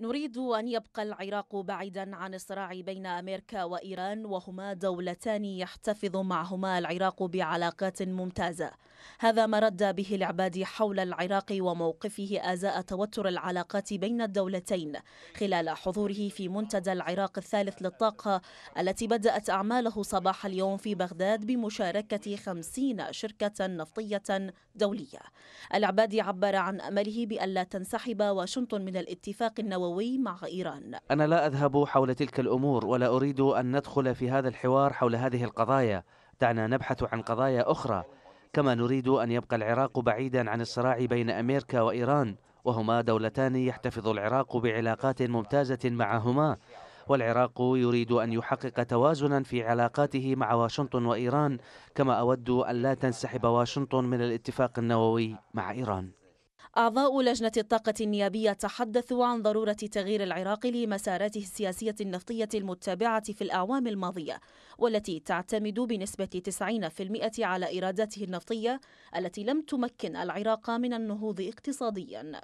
نريد أن يبقى العراق بعيدا عن الصراع بين أمريكا وإيران وهما دولتان يحتفظ معهما العراق بعلاقات ممتازة هذا ما رد به العبادي حول العراق وموقفه أزاء توتر العلاقات بين الدولتين خلال حضوره في منتدى العراق الثالث للطاقة التي بدأت أعماله صباح اليوم في بغداد بمشاركة خمسين شركة نفطية دولية العبادي عبر عن أمله بأن لا تنسحب واشنطن من الاتفاق النووي النووي مع إيران أنا لا أذهب حول تلك الأمور ولا أريد أن ندخل في هذا الحوار حول هذه القضايا دعنا نبحث عن قضايا أخرى كما نريد أن يبقى العراق بعيدا عن الصراع بين أمريكا وإيران وهما دولتان يحتفظ العراق بعلاقات ممتازة معهما والعراق يريد أن يحقق توازنا في علاقاته مع واشنطن وإيران كما أود أن لا تنسحب واشنطن من الاتفاق النووي مع إيران أعضاء لجنة الطاقة النيابية تحدثوا عن ضرورة تغيير العراق لمساراته السياسية النفطية المتبعة في الأعوام الماضية والتي تعتمد بنسبة 90% على إيراداته النفطية التي لم تمكن العراق من النهوض اقتصاديا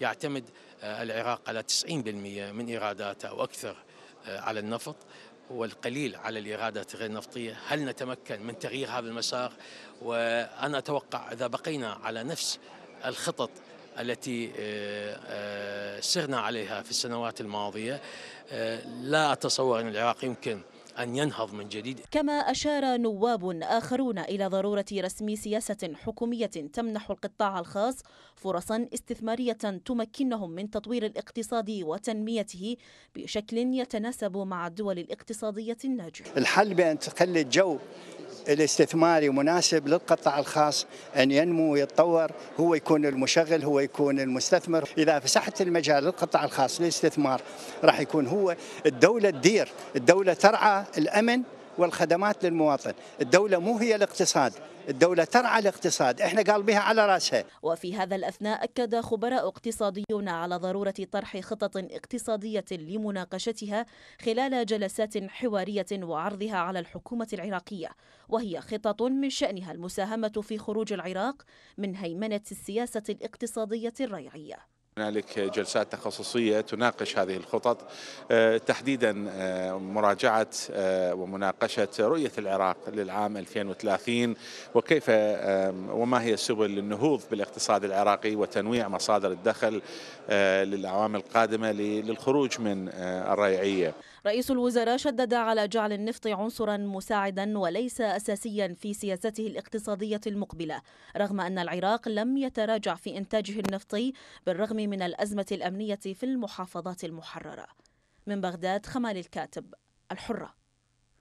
يعتمد آه، العراق على 90% من إيراداته أو أكثر آه، على النفط والقليل على الإيرادات غير النفطية هل نتمكن من تغيير هذا المسار وأنا أتوقع إذا بقينا على نفس الخطط التي آه، آه، سرنا عليها في السنوات الماضية آه، لا أتصور أن العراق يمكن أن ينهض من جديد كما أشار نواب آخرون إلى ضرورة رسم سياسة حكومية تمنح القطاع الخاص فرصا استثمارية تمكنهم من تطوير الاقتصاد وتنميته بشكل يتناسب مع الدول الاقتصادية الناجحة الحل بأن تخلي الجو الاستثماري مناسب للقطاع الخاص أن ينمو ويتطور هو يكون المشغل هو يكون المستثمر إذا فسحت المجال للقطاع الخاص للاستثمار راح يكون هو الدولة تدير الدولة ترعى الأمن والخدمات للمواطن الدولة مو هي الاقتصاد الدولة ترعى الاقتصاد احنا قلبها على راسها وفي هذا الأثناء أكد خبراء اقتصاديون على ضرورة طرح خطط اقتصادية لمناقشتها خلال جلسات حوارية وعرضها على الحكومة العراقية وهي خطط من شأنها المساهمة في خروج العراق من هيمنة السياسة الاقتصادية الريعية هنالك جلسات تخصصية تناقش هذه الخطط آه، تحديدا آه، مراجعة آه، ومناقشة رؤية العراق للعام 2030 وكيف وما هي سبل للنهوض بالاقتصاد العراقي وتنويع مصادر الدخل للأعوام القادمة للخروج من الريعية رئيس الوزراء شدد على جعل النفط عنصرا مساعدا وليس أساسيا في سياسته الاقتصادية المقبلة رغم أن العراق لم يتراجع في إنتاجه النفطي بالرغم من الأزمة الأمنية في المحافظات المحررة من بغداد خمال الكاتب الحره